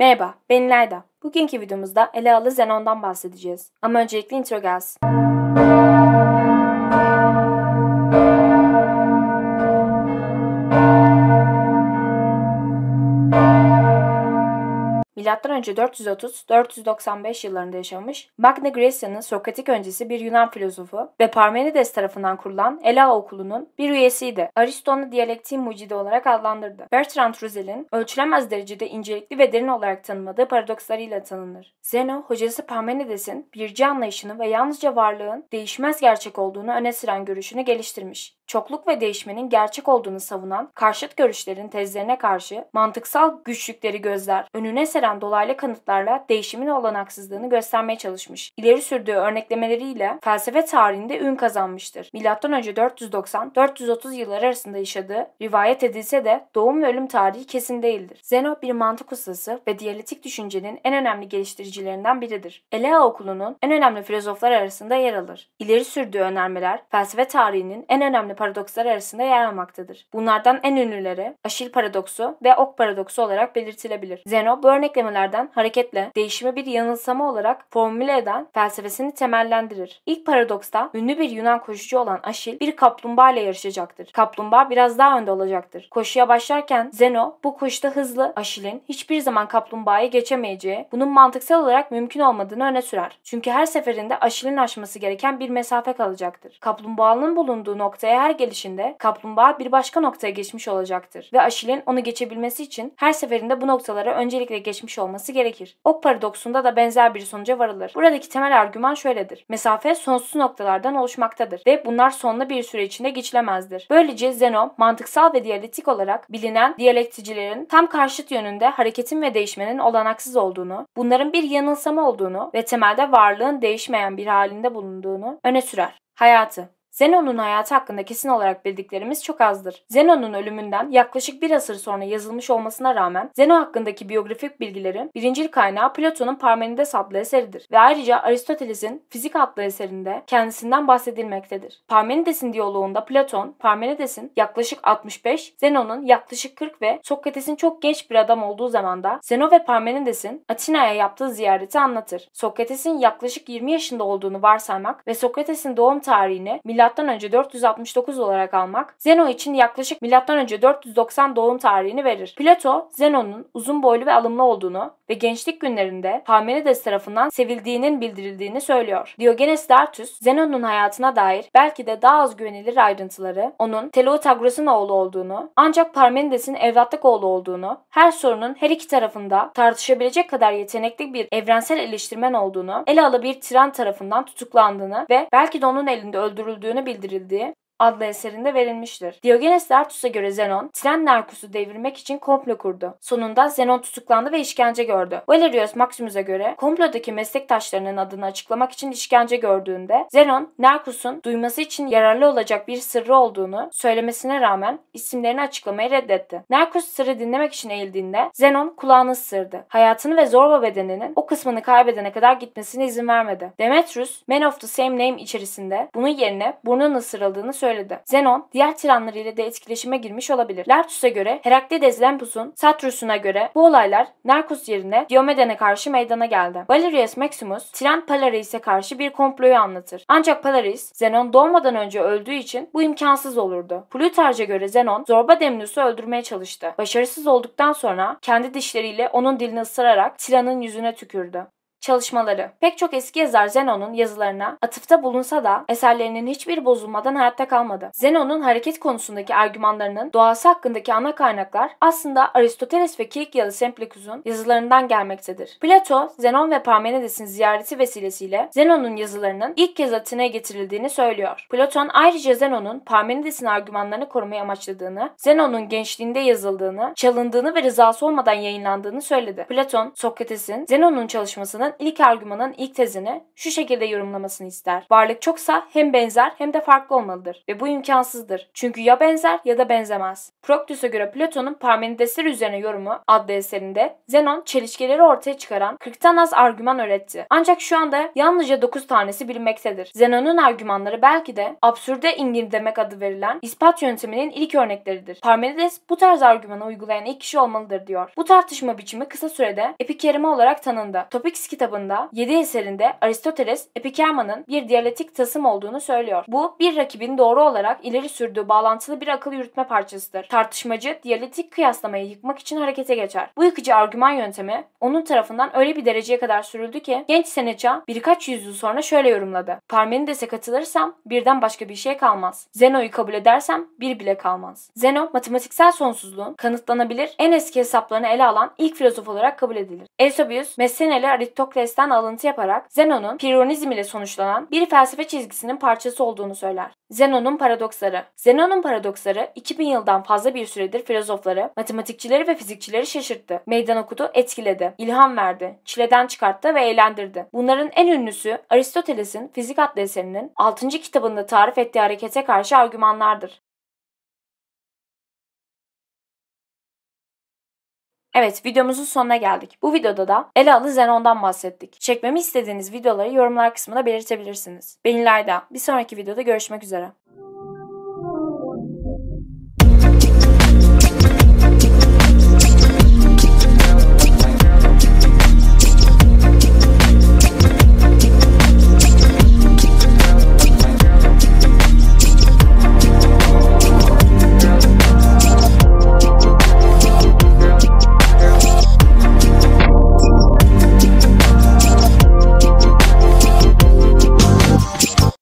Merhaba, ben İlayda. Bugünkü videomuzda ele alı xenondan bahsedeceğiz. Ama öncelikle intro gelsin. M.Ö. 430-495 yıllarında yaşamış Magna Graecia'nın Sokratik öncesi bir Yunan filozofu ve Parmenides tarafından kurulan Ela okulunun bir üyesiydi. Aristo'nu diyalektiğin mucidi olarak adlandırdı. Bertrand Russell'in ölçülemez derecede incelikli ve derin olarak tanımadığı paradokslarıyla tanınır. Zeno, hocası Parmenides'in birci anlayışını ve yalnızca varlığın değişmez gerçek olduğunu öne süren görüşünü geliştirmiş. Çokluk ve değişmenin gerçek olduğunu savunan karşıt görüşlerin tezlerine karşı mantıksal güçlükleri gözler, önüne seren dolaylı kanıtlarla değişimin olanaksızlığını göstermeye çalışmış. İleri sürdüğü örneklemeleriyle felsefe tarihinde ün kazanmıştır. M.Ö. 490-430 yılları arasında yaşadığı rivayet edilse de doğum ve ölüm tarihi kesin değildir. Zeno bir mantık ustası ve diyaletik düşüncenin en önemli geliştiricilerinden biridir. Elea okulunun en önemli filozoflar arasında yer alır. İleri sürdüğü önermeler felsefe tarihinin en önemli paradokslar arasında yer almaktadır. Bunlardan en ünlüleri Aşil paradoksu ve Ok paradoksu olarak belirtilebilir. Zeno bu örnekle eklemelerden hareketle değişimi bir yanılsama olarak formüle eden felsefesini temellendirir. İlk paradoksta ünlü bir Yunan koşucu olan Aşil bir kaplumbağa ile yarışacaktır. Kaplumbağa biraz daha önde olacaktır. Koşuya başlarken Zeno bu koşuda hızlı Aşil'in hiçbir zaman kaplumbağayı geçemeyeceği, bunun mantıksal olarak mümkün olmadığını öne sürer. Çünkü her seferinde Aşil'in aşması gereken bir mesafe kalacaktır. Kaplumbağanın bulunduğu noktaya her gelişinde kaplumbağa bir başka noktaya geçmiş olacaktır ve Aşil'in onu geçebilmesi için her seferinde bu noktalara öncelikle geçmiş geçmiş olması gerekir. Ok paradoksunda da benzer bir sonuca varılır. Buradaki temel argüman şöyledir. Mesafe sonsuz noktalardan oluşmaktadır ve bunlar sonlu bir süre içinde geçilemezdir. Böylece Zenon mantıksal ve diyalektik olarak bilinen diyalektikçilerin tam karşıt yönünde hareketin ve değişmenin olanaksız olduğunu, bunların bir yanılsama olduğunu ve temelde varlığın değişmeyen bir halinde bulunduğunu öne sürer. Hayatı Zenon'un hayatı hakkında kesin olarak bildiklerimiz çok azdır. Zenon'un ölümünden yaklaşık bir asır sonra yazılmış olmasına rağmen Zenon hakkındaki biyografik bilgilerin birincil kaynağı Platon'un Parmenides adlı eseridir ve ayrıca Aristoteles'in Fizik adlı eserinde kendisinden bahsedilmektedir. Parmenides'in diyaloğunda Platon, Parmenides'in yaklaşık 65, Zenon'un yaklaşık 40 ve Sokrates'in çok genç bir adam olduğu zamanda Zenon ve Parmenides'in Atina'ya yaptığı ziyareti anlatır. Sokrates'in yaklaşık 20 yaşında olduğunu varsaymak ve Sokrates'in doğum tarihini Milan önce 469 olarak almak Zeno için yaklaşık önce 490 doğum tarihini verir. Plato, Zeno'nun uzun boylu ve alımlı olduğunu ve gençlik günlerinde Parmenides tarafından sevildiğinin bildirildiğini söylüyor. Diogenes Laertius, Zenon'un hayatına dair belki de daha az güvenilir ayrıntıları, onun Teleotagoras'ın oğlu olduğunu, ancak Parmenides'in evlatlık oğlu olduğunu, her sorunun her iki tarafında tartışabilecek kadar yetenekli bir evrensel eleştirmen olduğunu, ele ala bir tiran tarafından tutuklandığını ve belki de onun elinde öldürüldüğü yapıldığını bildirildi adlı eserinde verilmiştir. Diogenes Laertus'a göre Zenon, tren Narkus'u devirmek için komplo kurdu. Sonunda Zenon tutuklandı ve işkence gördü. Valerius Maximus'a göre komplodaki meslektaşlarının adını açıklamak için işkence gördüğünde Zenon, Narkus'un duyması için yararlı olacak bir sırrı olduğunu söylemesine rağmen isimlerini açıklamayı reddetti. Narkus sırrı dinlemek için eğildiğinde Zenon kulağını ısırdı. Hayatını ve zorba bedeninin o kısmını kaybedene kadar gitmesine izin vermedi. Demetrius, Man of the Same Name içerisinde bunun yerine burnun ısırıldığını söyledi söyledi. Zenon diğer tiranlarıyla da etkileşime girmiş olabilir. Lertus'a göre Heraklides Lempus'un Satrus'una göre bu olaylar Narkus yerine Diomede'ne karşı meydana geldi. Valerius Maximus tiran Palareis'e karşı bir komployu anlatır. Ancak Palareis Zenon doğmadan önce öldüğü için bu imkansız olurdu. Plutarch'a göre Zenon zorba Demnus'u öldürmeye çalıştı. Başarısız olduktan sonra kendi dişleriyle onun dilini ısırarak tiranın yüzüne tükürdü. Çalışmaları Pek çok eski yazar Zenon'un yazılarına atıfta bulunsa da eserlerinin hiçbir bozulmadan hayatta kalmadı. Zenon'un hareket konusundaki argümanlarının doğası hakkındaki ana kaynaklar aslında Aristoteles ve Kilikyalı Semplikuz'un yazılarından gelmektedir. Plato, Zenon ve Parmenides'in ziyareti vesilesiyle Zenon'un yazılarının ilk kez Atina'ya getirildiğini söylüyor. Platon ayrıca Zenon'un Parmenides'in argümanlarını korumayı amaçladığını, Zenon'un gençliğinde yazıldığını, çalındığını ve rızası olmadan yayınlandığını söyledi. Platon, Sokrates'in Zenon'un çalışmasını Kant'ın ilk argümanın ilk tezini şu şekilde yorumlamasını ister. Varlık çoksa hem benzer hem de farklı olmalıdır ve bu imkansızdır. Çünkü ya benzer ya da benzemez. Proclus'a göre Platon'un Parmenidesler üzerine yorumu adlı eserinde Zenon çelişkileri ortaya çıkaran 40'tan az argüman öğretti. Ancak şu anda yalnızca 9 tanesi bilinmektedir. Zenon'un argümanları belki de absürde ingir demek adı verilen ispat yönteminin ilk örnekleridir. Parmenides bu tarz argümanı uygulayan ilk kişi olmalıdır diyor. Bu tartışma biçimi kısa sürede epikerime olarak tanındı. Topik kitabında 7 eserinde Aristoteles epikermanın bir diyalektik tasım olduğunu söylüyor. Bu bir rakibin doğru olarak ileri sürdüğü bağlantılı bir akıl yürütme parçasıdır. Tartışmacı diyalektik kıyaslamayı yıkmak için harekete geçer. Bu yıkıcı argüman yöntemi onun tarafından öyle bir dereceye kadar sürüldü ki genç Seneca birkaç yüzyıl sonra şöyle yorumladı. Parmenides'e katılırsam birden başka bir şey kalmaz. Zeno'yu kabul edersem bir bile kalmaz. Zeno matematiksel sonsuzluğun kanıtlanabilir en eski hesaplarını ele alan ilk filozof olarak kabul edilir. Eusebius, Messeneli Aristoteles Demokres'ten alıntı yaparak Zenon'un Pironizm ile sonuçlanan bir felsefe çizgisinin parçası olduğunu söyler. Zenon'un paradoksları Zenon'un paradoksları 2000 yıldan fazla bir süredir filozofları, matematikçileri ve fizikçileri şaşırttı, meydan okudu, etkiledi, ilham verdi, çileden çıkarttı ve eğlendirdi. Bunların en ünlüsü Aristoteles'in Fizik adlı eserinin 6. kitabında tarif ettiği harekete karşı argümanlardır. Evet videomuzun sonuna geldik. Bu videoda da Elalı Zenon'dan bahsettik. Çekmemi istediğiniz videoları yorumlar kısmına belirtebilirsiniz. Ben İlayda. Bir sonraki videoda görüşmek üzere.